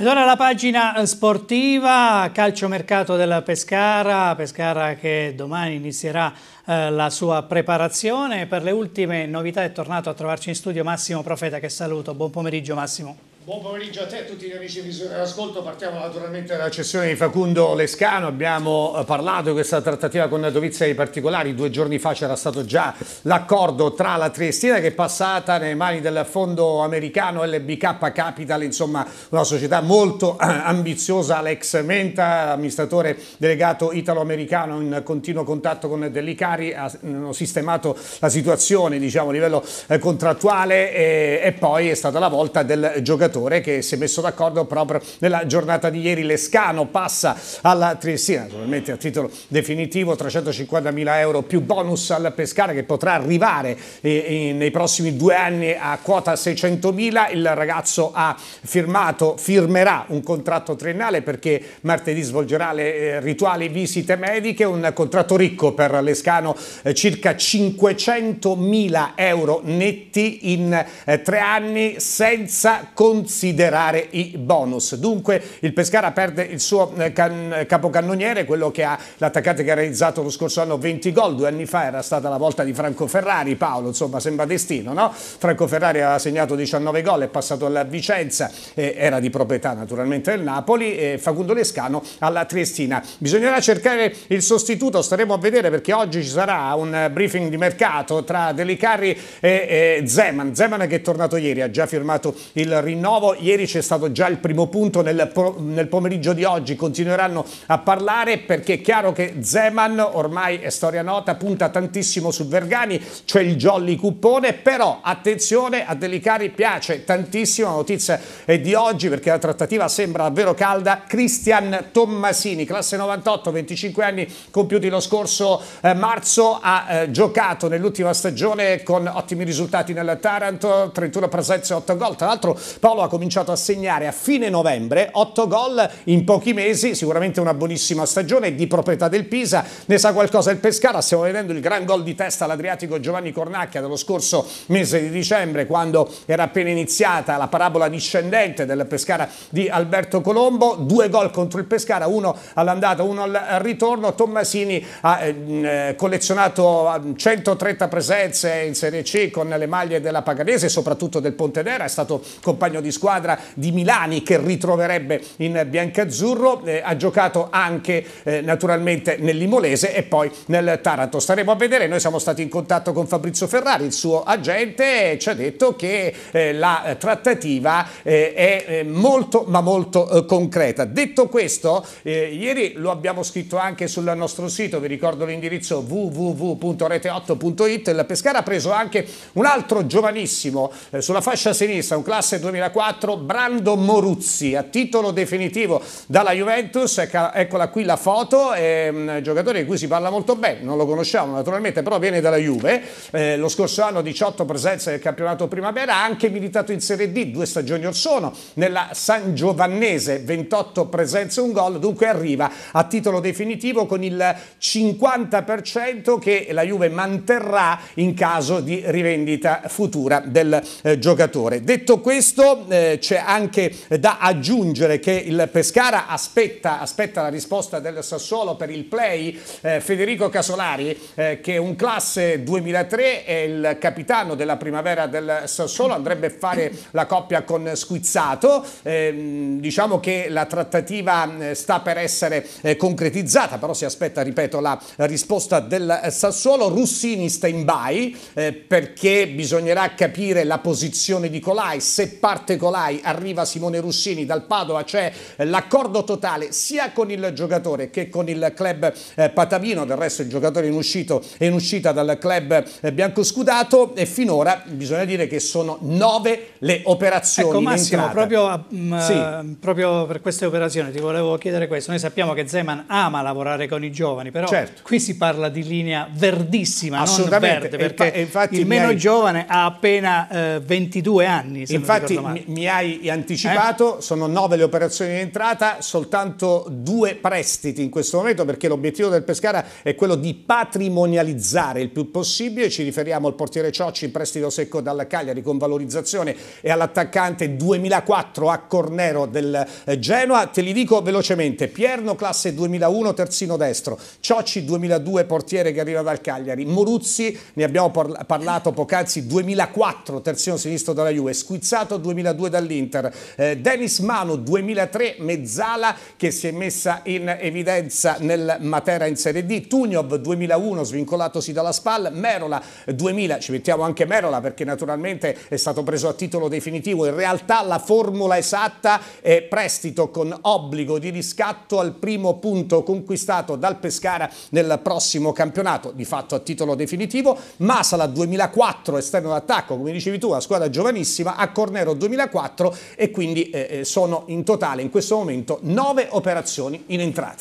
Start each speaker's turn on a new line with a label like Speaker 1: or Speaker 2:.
Speaker 1: Ed ora la pagina eh, sportiva, calciomercato della Pescara, Pescara che domani inizierà eh, la sua preparazione. Per le ultime novità è tornato a trovarci in studio Massimo Profeta che saluto. Buon pomeriggio Massimo.
Speaker 2: Buon pomeriggio a te e a tutti gli amici di Misura d'Ascolto. Partiamo naturalmente dalla
Speaker 1: cessione di Facundo Lescano. Abbiamo eh, parlato di questa
Speaker 2: trattativa con Dovizia di particolari. Due giorni fa c'era stato già l'accordo tra la Triestina che è passata nelle mani del fondo americano LBK Capital, insomma una società molto eh, ambiziosa. Alex Menta, amministratore delegato italo-americano in continuo contatto con Dell'Icari, hanno mm, sistemato la situazione diciamo, a livello eh, contrattuale e, e poi è stata la volta del giocatore allenatore che si è messo d'accordo proprio nella giornata di ieri. Lescano passa alla Triestina, naturalmente a titolo definitivo, 350.000 euro più bonus al Pescara che potrà arrivare eh, nei prossimi due anni a quota 600.000. Il ragazzo ha firmato, firmerà un contratto triennale perché martedì svolgerà le eh, rituali visite mediche, un contratto ricco per Lescano, eh, circa 500.000 euro netti in tre anni senza contratto considerare i bonus. Dunque il Pescara perde il suo eh, capocannoniere, quello che ha l'attaccante che ha realizzato lo scorso anno 20 gol, due anni fa era stata la volta di Franco Ferrari, Paolo, insomma sembra destino, no? Franco Ferrari ha segnato 19 gol, è passato alla Vicenza, eh, era di proprietà naturalmente del Napoli, eh, Facundo Lescano alla Triestina. Bisognerà cercare il sostituto, staremo a vedere perché oggi ci sarà un eh, briefing di mercato tra Delicarri e, e Zeman, Zeman che è tornato ieri, ha già firmato il rinnovo rinnovo, ieri c'è stato già il primo punto nel, nel pomeriggio di oggi, continueranno a parlare perché è chiaro che Zeman ormai è storia nota, punta tantissimo su Vergani, cioè il jolly cuppone, però attenzione a Delicari piace tantissimo, la notizia è eh, di oggi perché la trattativa sembra davvero calda, Cristian Tommasini, classe 98, 25 anni compiuti lo scorso eh, marzo, ha eh, giocato nell'ultima stagione con ottimi risultati nel Taranto, 31 presenze, e 8 gol, tra l'altro Paolo Sassuolo ha cominciato a segnare a fine novembre, 8 gol in pochi mesi, sicuramente una buonissima stagione di proprietà del Pisa, ne sa qualcosa il Pescara, stiamo vedendo il gran gol di testa all'Adriatico Giovanni Cornacchia dello scorso mese di dicembre quando era appena iniziata la parabola discendente del Pescara di Alberto Colombo, due gol contro il Pescara, uno all'andata, uno al ritorno, Tommasini ha eh, eh collezionato 130 eh, presenze in Serie C con le maglie della Paganese, soprattutto del Pontedera, è stato compagno di di squadra di Milani che ritroverebbe in biancazzurro, eh, ha giocato anche eh, naturalmente nell'Imolese e poi nel Taranto. Staremo a vedere, noi siamo stati in contatto con Fabrizio Ferrari, il suo agente, e ci ha detto che eh, la trattativa eh, è eh, molto ma molto eh, concreta. Detto questo, ieri lo abbiamo scritto anche sul nostro sito, vi ricordo l'indirizzo www.rete8.it, il Pescara ha preso anche un altro giovanissimo sulla fascia sinistra, un classe 2004 2024 Brando Moruzzi a titolo definitivo dalla Juventus, eccola qui la foto, è ehm, un giocatore di cui si parla molto bene, non lo conosciamo naturalmente, però viene dalla Juve, eh, lo scorso anno 18 presenze nel campionato primavera, ha anche militato in Serie D due stagioni or sono, nella San Giovannese 28 presenze e un gol, dunque arriva a titolo definitivo con il 50% che la Juve manterrà in caso di rivendita futura del eh, giocatore. Detto questo, eh, c'è anche da aggiungere che il Pescara aspetta, aspetta, la risposta del Sassuolo per il play. Eh, Federico Casolari, eh, che è un classe 2003, è il capitano della primavera del Sassuolo, andrebbe a fare la coppia con Squizzato. Ehm, diciamo che la trattativa eh, sta per essere eh, concretizzata, però si aspetta, ripeto, la risposta del Sassuolo. Russini sta in by eh, perché bisognerà capire la posizione di Colai, se parte Tecolai, arriva Simone Russini dal Padova, c'è l'accordo totale sia con il giocatore che con il club eh, patavino, del resto il giocatore in, uscito, è in uscita dal club eh, biancoscudato e finora bisogna dire che sono nove le operazioni ecco, Massimo, proprio,
Speaker 1: mh, mm, sì. proprio, per queste operazioni ti volevo chiedere questo, noi sappiamo che Zeman ama lavorare con i giovani, però certo. qui si parla di linea verdissima, Assolutamente. non verde, perché infatti il meno hai... giovane ha appena eh, 22 anni. infatti mi, mi, hai anticipato, eh? sono nove le
Speaker 2: operazioni in entrata, soltanto due prestiti in questo momento perché l'obiettivo del Pescara è quello di patrimonializzare il più possibile, ci riferiamo al portiere Ciocci in prestito secco dalla Cagliari con valorizzazione e all'attaccante 2004 a Cornero del eh, Genoa, te li dico velocemente, Pierno classe 2001 terzino destro, Ciocci 2002 portiere che arriva dal Cagliari, Moruzzi ne abbiamo parlato poc'anzi 2004 terzino sinistro dalla Juve, Squizzato 2002 2002 dall'Inter, eh, Denis Manu 2003 Mezzala che si è messa in evidenza nel Matera in Serie D, Tugnov 2001 svincolatosi dalla SPAL, Merola 2000, ci mettiamo anche Merola perché naturalmente è stato preso a titolo definitivo, in realtà la formula esatta è prestito con obbligo di riscatto al primo punto conquistato dal Pescara nel prossimo campionato, di fatto a titolo definitivo, Masala 2004 esterno d'attacco come dicevi tu, la squadra giovanissima, a Cornero 2000 2004 e quindi eh, eh, sono in totale in questo momento 9 operazioni in entrata.